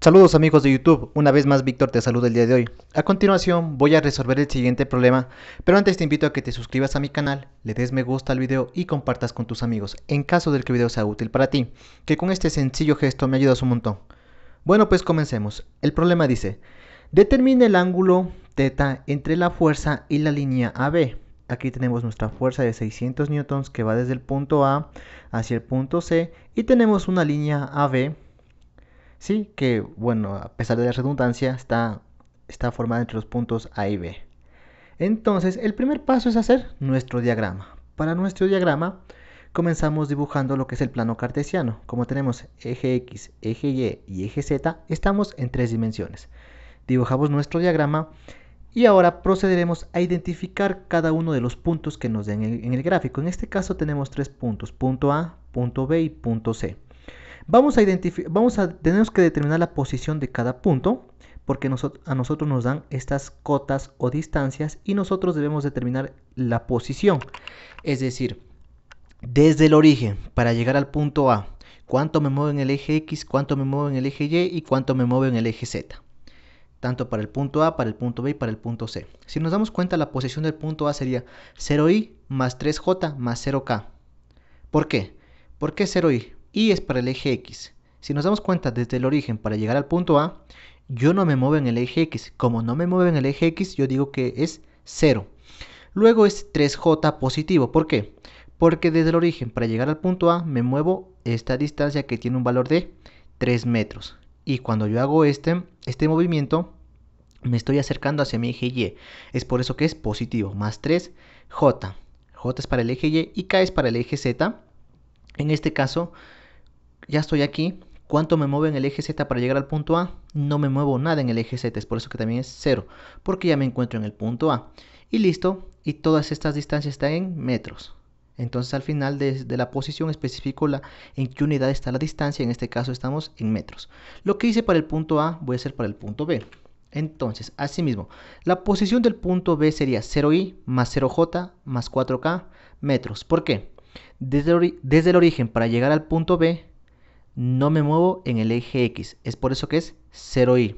Saludos amigos de YouTube, una vez más Víctor te saluda el día de hoy. A continuación voy a resolver el siguiente problema, pero antes te invito a que te suscribas a mi canal, le des me gusta al video y compartas con tus amigos, en caso del que el video sea útil para ti, que con este sencillo gesto me ayudas un montón. Bueno pues comencemos, el problema dice, determina el ángulo θ entre la fuerza y la línea AB. Aquí tenemos nuestra fuerza de 600 newtons que va desde el punto A hacia el punto C y tenemos una línea AB Sí, que bueno, a pesar de la redundancia, está, está formada entre los puntos A y B. Entonces, el primer paso es hacer nuestro diagrama. Para nuestro diagrama, comenzamos dibujando lo que es el plano cartesiano. Como tenemos eje X, eje Y y eje Z, estamos en tres dimensiones. Dibujamos nuestro diagrama y ahora procederemos a identificar cada uno de los puntos que nos den en el gráfico. En este caso tenemos tres puntos, punto A, punto B y punto C. Vamos a, vamos tenemos que determinar la posición de cada punto porque a nosotros nos dan estas cotas o distancias y nosotros debemos determinar la posición. Es decir, desde el origen para llegar al punto A, cuánto me muevo en el eje X, cuánto me muevo en el eje Y y cuánto me muevo en el eje Z. Tanto para el punto A, para el punto B y para el punto C. Si nos damos cuenta, la posición del punto A sería 0i más 3j más 0k. ¿Por qué? ¿Por qué 0i? y es para el eje X. Si nos damos cuenta desde el origen para llegar al punto A, yo no me muevo en el eje X. Como no me muevo en el eje X, yo digo que es 0. Luego es 3J positivo. ¿Por qué? Porque desde el origen para llegar al punto A me muevo esta distancia que tiene un valor de 3 metros. Y cuando yo hago este, este movimiento, me estoy acercando hacia mi eje Y. Es por eso que es positivo, más 3J. J es para el eje Y y K es para el eje Z. En este caso, ya estoy aquí, ¿cuánto me muevo en el eje Z para llegar al punto A? No me muevo nada en el eje Z, es por eso que también es 0, porque ya me encuentro en el punto A. Y listo, y todas estas distancias están en metros. Entonces al final de, la posición especifico la, en qué unidad está la distancia, en este caso estamos en metros. Lo que hice para el punto A voy a hacer para el punto B. Entonces, asimismo, la posición del punto B sería 0i más 0j más 4k metros. ¿Por qué? desde el origen para llegar al punto B no me muevo en el eje X. Es por eso que es 0Y.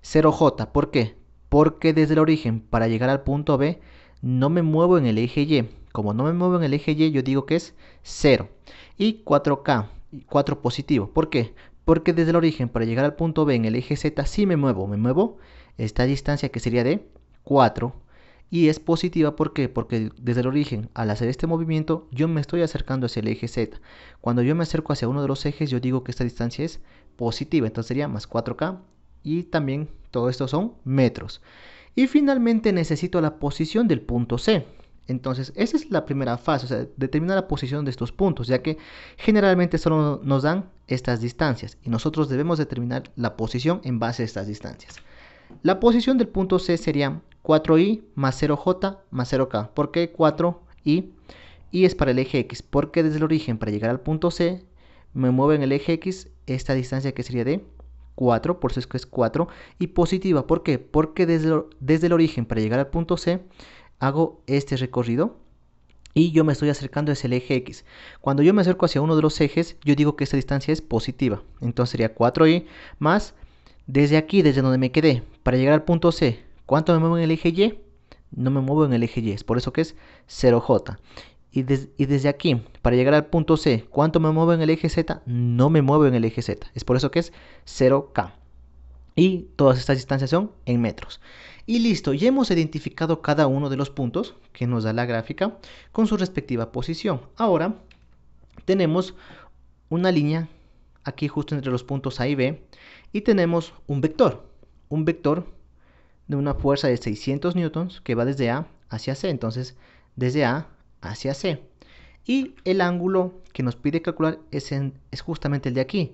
0J, ¿por qué? Porque desde el origen para llegar al punto B no me muevo en el eje Y. Como no me muevo en el eje Y, yo digo que es 0. Y 4K, 4 positivo. ¿Por qué? Porque desde el origen para llegar al punto B en el eje Z sí me muevo. Me muevo esta distancia que sería de 4 y es positiva ¿por porque desde el origen, al hacer este movimiento, yo me estoy acercando hacia el eje Z. Cuando yo me acerco hacia uno de los ejes, yo digo que esta distancia es positiva, entonces sería más 4K. Y también todo esto son metros. Y finalmente necesito la posición del punto C. Entonces, esa es la primera fase, o sea, determinar la posición de estos puntos, ya que generalmente solo nos dan estas distancias y nosotros debemos determinar la posición en base a estas distancias. La posición del punto C sería 4i más 0j más 0k. ¿Por qué 4i? Y es para el eje X, porque desde el origen para llegar al punto C me mueve en el eje X esta distancia que sería de 4, por eso es que es 4, y positiva, ¿por qué? Porque desde, desde el origen para llegar al punto C hago este recorrido y yo me estoy acercando a el eje X. Cuando yo me acerco hacia uno de los ejes, yo digo que esta distancia es positiva, entonces sería 4i más desde aquí, desde donde me quedé, para llegar al punto C, ¿cuánto me muevo en el eje Y? No me muevo en el eje Y, es por eso que es 0J. Y, desde aquí, para llegar al punto C, ¿cuánto me muevo en el eje Z? No me muevo en el eje Z, es por eso que es 0K. Y todas estas distancias son en metros. Y listo, ya hemos identificado cada uno de los puntos que nos da la gráfica con su respectiva posición. Ahora tenemos una línea aquí justo entre los puntos A y B y tenemos un vector, un vector de una fuerza de 600 newtons que va desde A hacia C, entonces desde A hacia C. Y el ángulo que nos pide calcular es, es justamente el de aquí,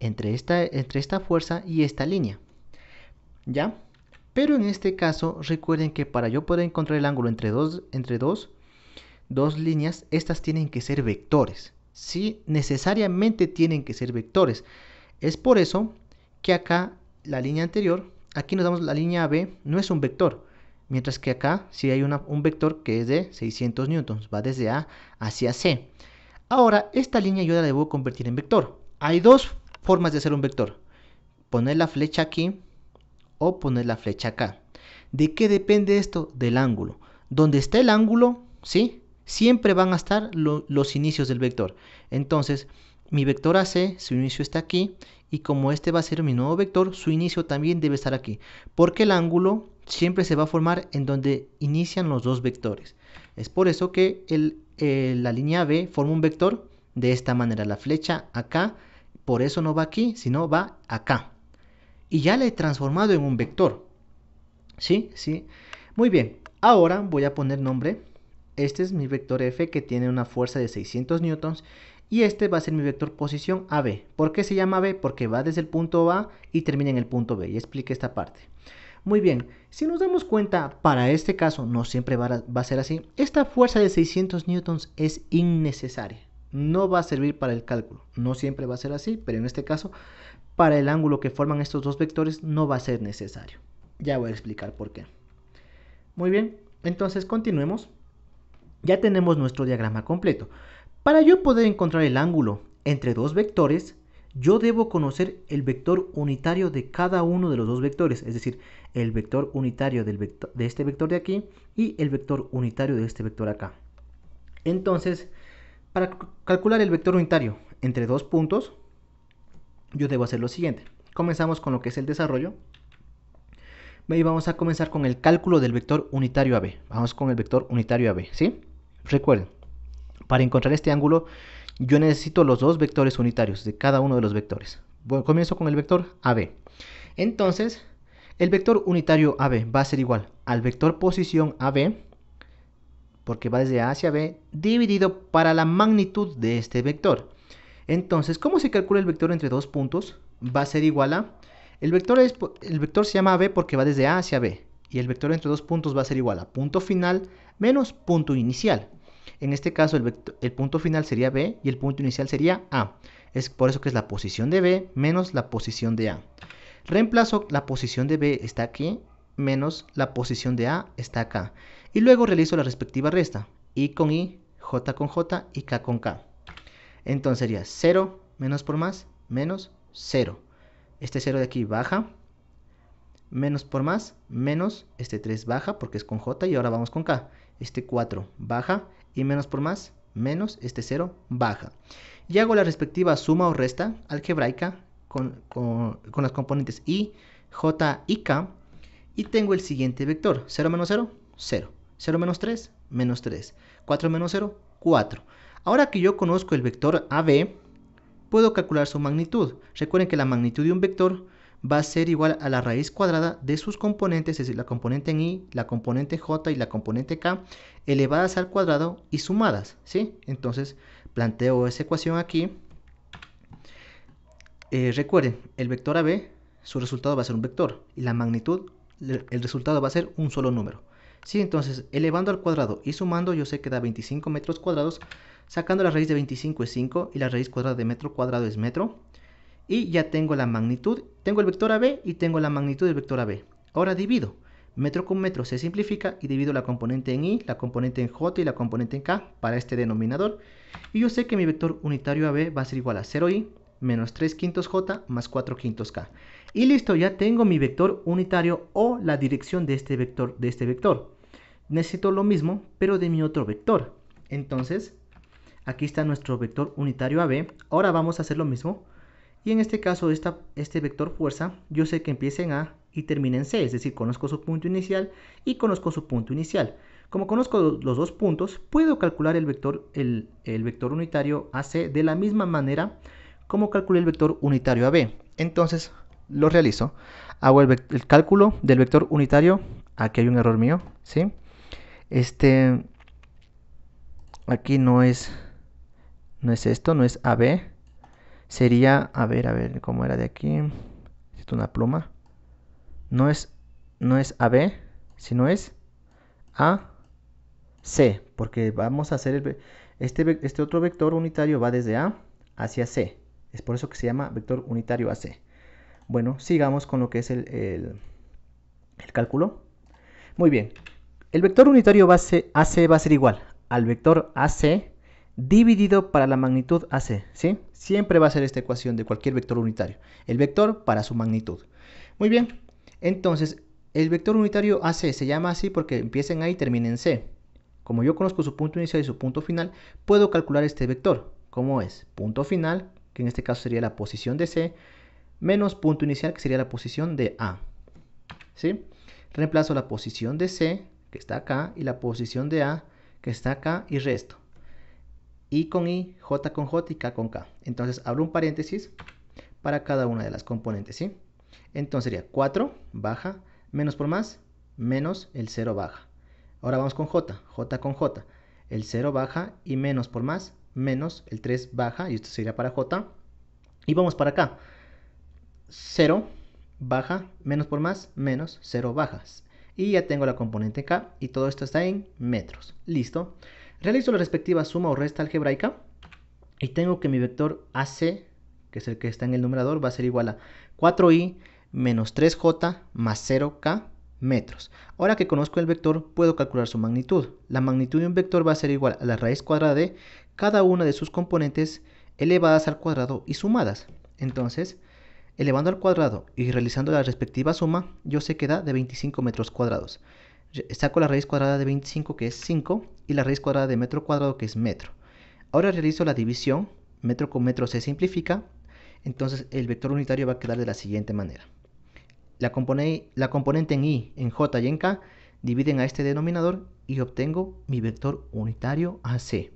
entre esta, entre esta fuerza y esta línea. ¿Ya? Pero en este caso, recuerden que para yo poder encontrar el ángulo entre dos, entre dos líneas, estas tienen que ser vectores. Sí, necesariamente tienen que ser vectores. Es por eso que acá la línea anterior, aquí nos damos la línea AB, no es un vector, mientras que acá sí hay un vector que es de 600 newtons, va desde A hacia C. Ahora, esta línea yo la debo convertir en vector. Hay dos formas de hacer un vector, poner la flecha aquí o poner la flecha acá. ¿De qué depende esto? Del ángulo. Donde está el ángulo, ¿sí? Siempre van a estar los inicios del vector. Entonces, mi vector AC, su inicio está aquí, y como este va a ser mi nuevo vector, su inicio también debe estar aquí, porque el ángulo siempre se va a formar en donde inician los dos vectores. Es por eso que eh, la línea B forma un vector de esta manera, la flecha acá, por eso no va aquí, sino va acá. Y ya la he transformado en un vector. ¿Sí? ¿Sí? Muy bien, ahora voy a poner nombre. Este es mi vector F que tiene una fuerza de 600 newtons y este va a ser mi vector posición AB. ¿Por qué se llama B? Porque va desde el punto A y termina en el punto B. Y expliqué esta parte. Muy bien, si nos damos cuenta, para este caso no siempre va a, va a ser así, esta fuerza de 600 newtons es innecesaria, no va a servir para el cálculo, no siempre va a ser así, pero en este caso, para el ángulo que forman estos dos vectores no va a ser necesario. Ya voy a explicar por qué. Muy bien, entonces continuemos. Ya tenemos nuestro diagrama completo. Para yo poder encontrar el ángulo entre dos vectores, yo debo conocer el vector unitario de cada uno de los dos vectores, es decir, el vector unitario de este vector de aquí y el vector unitario de este vector acá. Entonces, para calcular el vector unitario entre dos puntos, yo debo hacer lo siguiente. Comenzamos con lo que es el desarrollo. vamos a comenzar con el cálculo del vector unitario AB. Vamos con el vector unitario AB, ¿sí? Recuerden, para encontrar este ángulo, yo necesito los dos vectores unitarios de cada uno de los vectores. comienzo con el vector AB. Entonces, el vector unitario AB va a ser igual al vector posición AB, porque va desde A hacia B, dividido para la magnitud de este vector. Entonces, ¿cómo se calcula el vector entre dos puntos? Va a ser igual a... El vector, el vector se llama AB porque va desde A hacia B. Y el vector entre dos puntos va a ser igual a punto final menos punto inicial. En este caso, el, punto final sería B y el punto inicial sería A. Es por eso que es la posición de B menos la posición de A. Reemplazo la posición de B está aquí menos la posición de A está acá. Y luego realizo la respectiva resta. I con I, J con J y K con K. Entonces sería 0 menos por más, menos 0. Este 0 de aquí baja. Menos por más, menos. Este 3 baja porque es con J y ahora vamos con K. Este 4 baja y menos por más, menos este 0 baja. Y hago la respectiva suma o resta algebraica con, las componentes i, j y k y tengo el siguiente vector, 0 menos 0, 0, 0 menos 3, menos 3, 4 menos 0, 4. Ahora que yo conozco el vector AB, puedo calcular su magnitud. Recuerden que la magnitud de un vector va a ser igual a la raíz cuadrada de sus componentes, es decir, la componente en i, la componente j y la componente k, elevadas al cuadrado y sumadas, ¿sí? Entonces, planteo esa ecuación aquí. Eh, recuerden, el vector AB, su resultado va a ser un vector, y la magnitud, el resultado va a ser un solo número. Sí, entonces, elevando al cuadrado y sumando, yo sé que da 25 metros cuadrados, sacando la raíz de 25 es 5, y la raíz cuadrada de metro cuadrado es metro, y ya tengo la magnitud, tengo el vector AB y tengo la magnitud del vector AB. Ahora divido, metro con metro se simplifica y divido la componente en i, la componente en j y la componente en k para este denominador. Y yo sé que mi vector unitario AB va a ser igual a 0i menos 3 quintos j más 4 quintos k. Y listo, ya tengo mi vector unitario o la dirección de este vector. De este vector. Necesito lo mismo, pero de mi otro vector. Entonces, aquí está nuestro vector unitario AB. Ahora vamos a hacer lo mismo y en este caso, este vector fuerza, yo sé que empieza en A y termina en C, es decir, conozco su punto inicial y conozco su punto inicial. Como conozco los dos puntos, puedo calcular el vector, el, vector unitario AC de la misma manera como calculé el vector unitario AB. Entonces, lo realizo. Hago el, el cálculo del vector unitario. Aquí hay un error mío, ¿sí? Este, aquí no es, no es esto, no es AB, sería, a ver, a ver, ¿cómo era de aquí? Necesito una pluma. No es, no es AB, sino es AC, porque vamos a hacer este, este otro vector unitario va desde A hacia C. Es por eso que se llama vector unitario AC. Bueno, sigamos con lo que es el, el, cálculo. Muy bien, el vector unitario base AC va a ser igual al vector AC dividido para la magnitud AC, ¿sí? Siempre va a ser esta ecuación de cualquier vector unitario, el vector para su magnitud. Muy bien, entonces el vector unitario AC se llama así porque empieza en A y termina en C. Como yo conozco su punto inicial y su punto final, puedo calcular este vector. ¿Cómo es? Punto final, que en este caso sería la posición de C, menos punto inicial, que sería la posición de A. ¿Sí? Reemplazo la posición de C, que está acá, y la posición de A, que está acá, y resto. I con I, J con J y K con K. Entonces abro un paréntesis para cada una de las componentes, ¿sí? Entonces sería 4 baja, menos por más, menos el 0 baja. Ahora vamos con J, J con J. El 0 baja y menos por más, menos el 3 baja, y esto sería para J. Y vamos para acá. 0 baja, menos por más, menos 0 bajas. Y ya tengo la componente K y todo esto está en metros. Listo. Realizo la respectiva suma o resta algebraica y tengo que mi vector AC, que es el que está en el numerador, va a ser igual a 4i menos 3j más 0k metros. Ahora que conozco el vector, puedo calcular su magnitud. La magnitud de un vector va a ser igual a la raíz cuadrada de cada una de sus componentes elevadas al cuadrado y sumadas. Entonces, elevando al cuadrado y realizando la respectiva suma, yo sé que da de 25 metros cuadrados saco la raíz cuadrada de 25 que es 5 y la raíz cuadrada de metro cuadrado que es metro. Ahora realizo la división, metro con metro se simplifica, entonces el vector unitario va a quedar de la siguiente manera. La, la componente en i, en j y en k dividen a este denominador y obtengo mi vector unitario AC.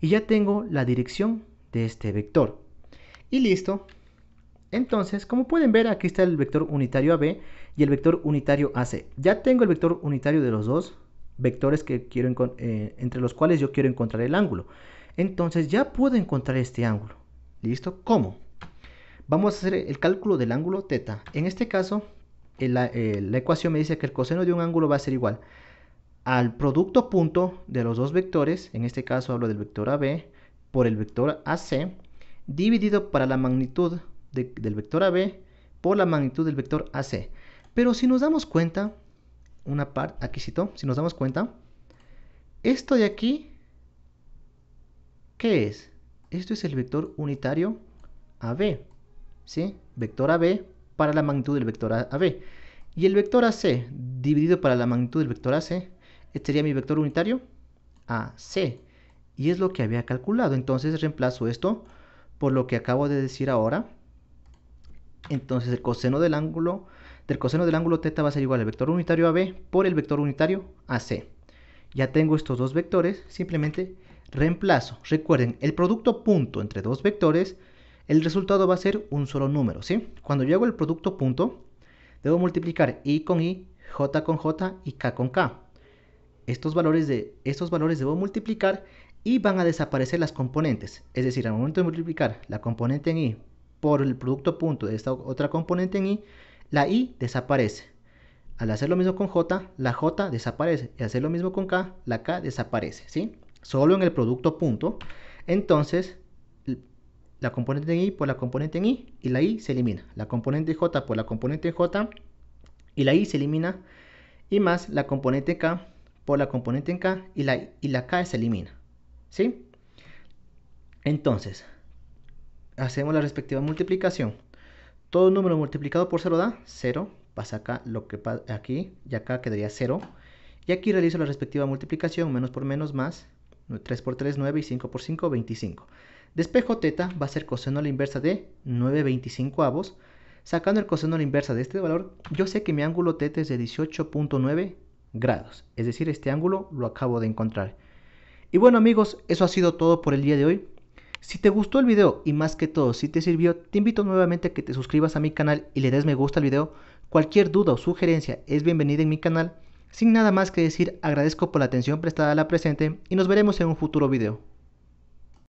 Y ya tengo la dirección de este vector. Y listo, entonces, como pueden ver, aquí está el vector unitario AB y el vector unitario AC. Ya tengo el vector unitario de los dos vectores que quiero eh, entre los cuales yo quiero encontrar el ángulo. Entonces, ya puedo encontrar este ángulo. ¿Listo? ¿Cómo? Vamos a hacer el cálculo del ángulo θ. En este caso, la ecuación me dice que el coseno de un ángulo va a ser igual al producto punto de los dos vectores, en este caso hablo del vector AB, por el vector AC, dividido para la magnitud del vector AB por la magnitud del vector AC. Pero si nos damos cuenta, una parte, aquí cito, si nos damos cuenta, esto de aquí, ¿qué es? Esto es el vector unitario AB, ¿sí? Vector AB para la magnitud del vector AB. Y el vector AC dividido para la magnitud del vector AC, este sería mi vector unitario AC. Y es lo que había calculado. Entonces reemplazo esto por lo que acabo de decir ahora, entonces el coseno del ángulo del coseno del ángulo teta va a ser igual al vector unitario AB por el vector unitario AC. Ya tengo estos dos vectores, simplemente reemplazo. Recuerden, el producto punto entre dos vectores, el resultado va a ser un solo número, ¿sí? Cuando yo hago el producto punto, debo multiplicar i con i, j con j y k con k. Estos valores, de, estos valores debo multiplicar y van a desaparecer las componentes. Es decir, al momento de multiplicar la componente en i por el producto punto de esta otra componente en i, la i desaparece. Al hacer lo mismo con j, la j desaparece. Y hacer lo mismo con k, la k desaparece, ¿sí? Solo en el producto punto. Entonces, la componente en i por la componente en i y la i se elimina. La componente j por la componente j y la i se elimina. Y más la componente k por la componente en k y la, y la k se elimina. ¿Sí? Entonces, hacemos la respectiva multiplicación. Todo número multiplicado por 0 da 0. Pasa acá lo que pasa aquí y acá quedaría 0. Y aquí realizo la respectiva multiplicación, menos por menos más, 3 por 3, 9 y 5 por 5, 25. Despejo teta va a ser coseno a la inversa de 9 25 avos. Sacando el coseno a la inversa de este valor, yo sé que mi ángulo teta es de 18.9 grados. Es decir, este ángulo lo acabo de encontrar. Y bueno amigos, eso ha sido todo por el día de hoy. Si te gustó el video y más que todo si te sirvió, te invito nuevamente a que te suscribas a mi canal y le des me gusta al video. Cualquier duda o sugerencia es bienvenida en mi canal. Sin nada más que decir, agradezco por la atención prestada a la presente y nos veremos en un futuro video.